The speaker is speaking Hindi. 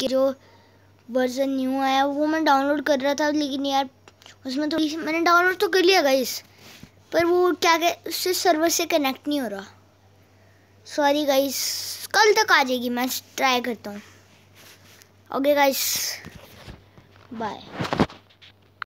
कि जो वर्ज़न न्यू आया वो मैं डाउनलोड कर रहा था लेकिन यार उसमें थोड़ी तो मैंने डाउनलोड तो कर लिया गाइस पर वो क्या क्या उससे सर्वर से कनेक्ट नहीं हो रहा सॉरी गाइस कल तक आ जाएगी मैं ट्राई करता हूँ ओके गाइस बाय